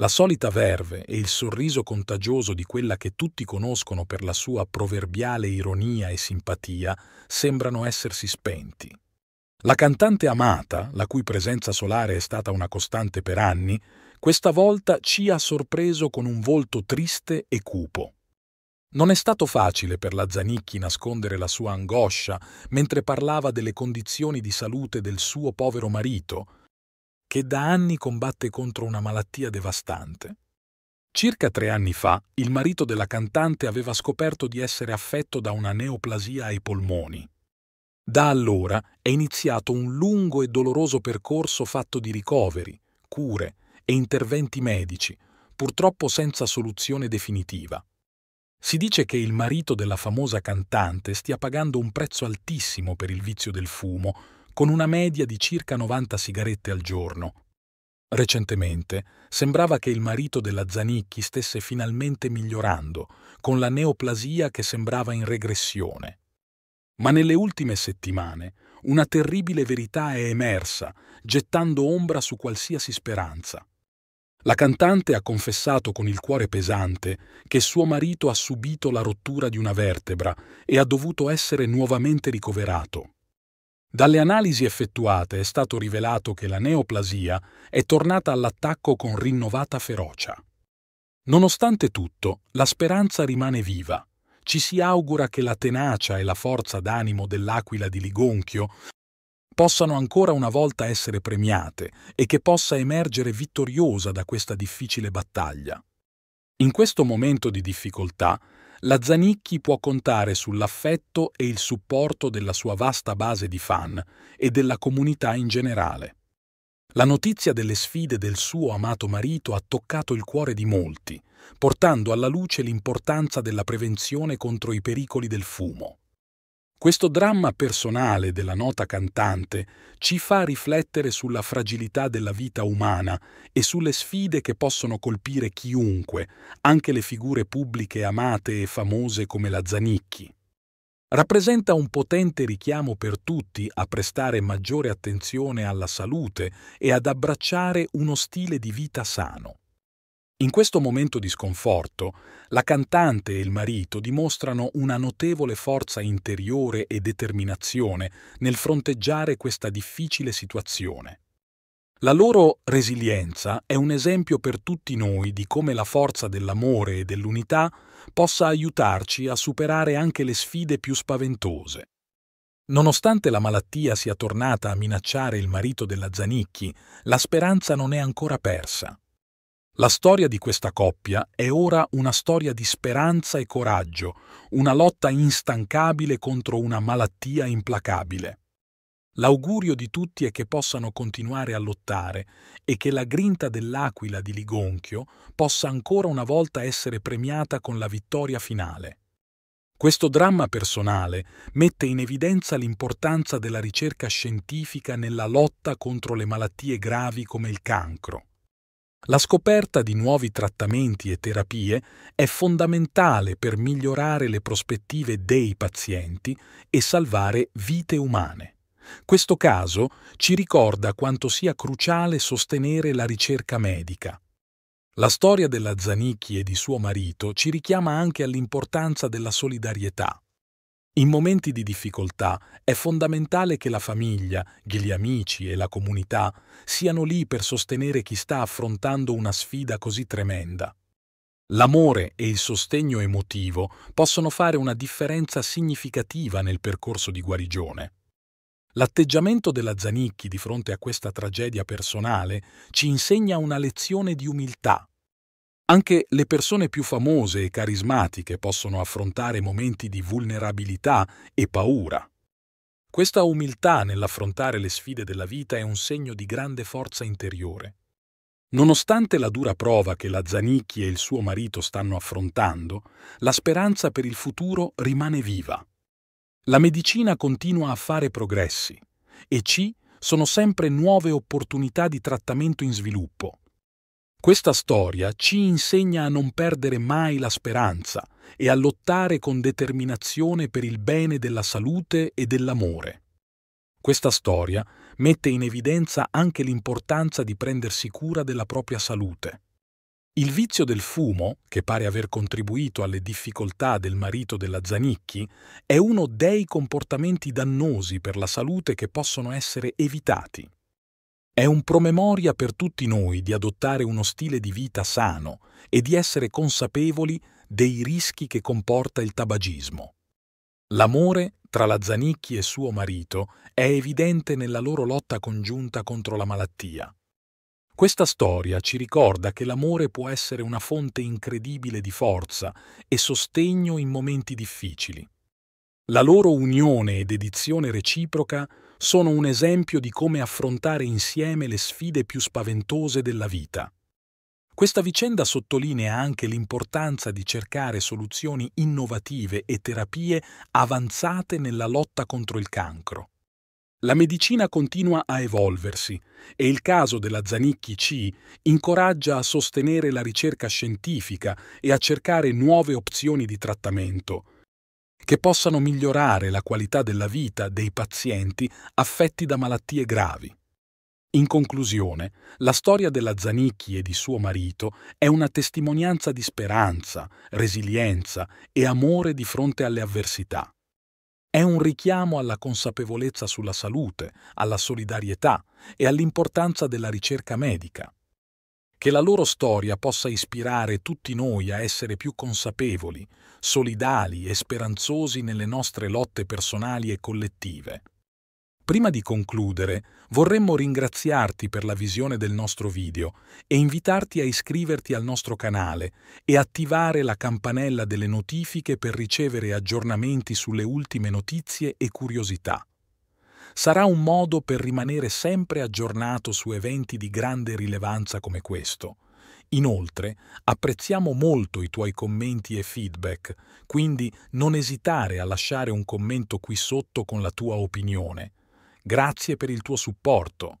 La solita verve e il sorriso contagioso di quella che tutti conoscono per la sua proverbiale ironia e simpatia sembrano essersi spenti. La cantante amata, la cui presenza solare è stata una costante per anni, questa volta ci ha sorpreso con un volto triste e cupo. Non è stato facile per la Zanicchi nascondere la sua angoscia mentre parlava delle condizioni di salute del suo povero marito, che da anni combatte contro una malattia devastante. Circa tre anni fa, il marito della cantante aveva scoperto di essere affetto da una neoplasia ai polmoni. Da allora è iniziato un lungo e doloroso percorso fatto di ricoveri, cure e interventi medici, purtroppo senza soluzione definitiva. Si dice che il marito della famosa cantante stia pagando un prezzo altissimo per il vizio del fumo, con una media di circa 90 sigarette al giorno. Recentemente sembrava che il marito della Zanicchi stesse finalmente migliorando, con la neoplasia che sembrava in regressione. Ma nelle ultime settimane una terribile verità è emersa, gettando ombra su qualsiasi speranza. La cantante ha confessato con il cuore pesante che suo marito ha subito la rottura di una vertebra e ha dovuto essere nuovamente ricoverato. Dalle analisi effettuate è stato rivelato che la neoplasia è tornata all'attacco con rinnovata ferocia. Nonostante tutto, la speranza rimane viva. Ci si augura che la tenacia e la forza d'animo dell'aquila di Ligonchio possano ancora una volta essere premiate e che possa emergere vittoriosa da questa difficile battaglia. In questo momento di difficoltà, la Zanicchi può contare sull'affetto e il supporto della sua vasta base di fan e della comunità in generale. La notizia delle sfide del suo amato marito ha toccato il cuore di molti, portando alla luce l'importanza della prevenzione contro i pericoli del fumo. Questo dramma personale della nota cantante ci fa riflettere sulla fragilità della vita umana e sulle sfide che possono colpire chiunque, anche le figure pubbliche amate e famose come la Zanicchi. Rappresenta un potente richiamo per tutti a prestare maggiore attenzione alla salute e ad abbracciare uno stile di vita sano. In questo momento di sconforto, la cantante e il marito dimostrano una notevole forza interiore e determinazione nel fronteggiare questa difficile situazione. La loro resilienza è un esempio per tutti noi di come la forza dell'amore e dell'unità possa aiutarci a superare anche le sfide più spaventose. Nonostante la malattia sia tornata a minacciare il marito della Zanicchi, la speranza non è ancora persa. La storia di questa coppia è ora una storia di speranza e coraggio, una lotta instancabile contro una malattia implacabile. L'augurio di tutti è che possano continuare a lottare e che la grinta dell'aquila di Ligonchio possa ancora una volta essere premiata con la vittoria finale. Questo dramma personale mette in evidenza l'importanza della ricerca scientifica nella lotta contro le malattie gravi come il cancro. La scoperta di nuovi trattamenti e terapie è fondamentale per migliorare le prospettive dei pazienti e salvare vite umane. Questo caso ci ricorda quanto sia cruciale sostenere la ricerca medica. La storia della Zanicchi e di suo marito ci richiama anche all'importanza della solidarietà. In momenti di difficoltà è fondamentale che la famiglia, gli amici e la comunità siano lì per sostenere chi sta affrontando una sfida così tremenda. L'amore e il sostegno emotivo possono fare una differenza significativa nel percorso di guarigione. L'atteggiamento della Zanicchi di fronte a questa tragedia personale ci insegna una lezione di umiltà anche le persone più famose e carismatiche possono affrontare momenti di vulnerabilità e paura. Questa umiltà nell'affrontare le sfide della vita è un segno di grande forza interiore. Nonostante la dura prova che la Zanicchi e il suo marito stanno affrontando, la speranza per il futuro rimane viva. La medicina continua a fare progressi e ci sono sempre nuove opportunità di trattamento in sviluppo, questa storia ci insegna a non perdere mai la speranza e a lottare con determinazione per il bene della salute e dell'amore. Questa storia mette in evidenza anche l'importanza di prendersi cura della propria salute. Il vizio del fumo, che pare aver contribuito alle difficoltà del marito della Zanicchi, è uno dei comportamenti dannosi per la salute che possono essere evitati. È un promemoria per tutti noi di adottare uno stile di vita sano e di essere consapevoli dei rischi che comporta il tabagismo. L'amore tra la Zanicchi e suo marito è evidente nella loro lotta congiunta contro la malattia. Questa storia ci ricorda che l'amore può essere una fonte incredibile di forza e sostegno in momenti difficili. La loro unione ed edizione reciproca sono un esempio di come affrontare insieme le sfide più spaventose della vita. Questa vicenda sottolinea anche l'importanza di cercare soluzioni innovative e terapie avanzate nella lotta contro il cancro. La medicina continua a evolversi e il caso della Zanicchi C incoraggia a sostenere la ricerca scientifica e a cercare nuove opzioni di trattamento, che possano migliorare la qualità della vita dei pazienti affetti da malattie gravi. In conclusione, la storia della Zanicchi e di suo marito è una testimonianza di speranza, resilienza e amore di fronte alle avversità. È un richiamo alla consapevolezza sulla salute, alla solidarietà e all'importanza della ricerca medica. Che la loro storia possa ispirare tutti noi a essere più consapevoli, solidali e speranzosi nelle nostre lotte personali e collettive. Prima di concludere, vorremmo ringraziarti per la visione del nostro video e invitarti a iscriverti al nostro canale e attivare la campanella delle notifiche per ricevere aggiornamenti sulle ultime notizie e curiosità sarà un modo per rimanere sempre aggiornato su eventi di grande rilevanza come questo. Inoltre, apprezziamo molto i tuoi commenti e feedback, quindi non esitare a lasciare un commento qui sotto con la tua opinione. Grazie per il tuo supporto.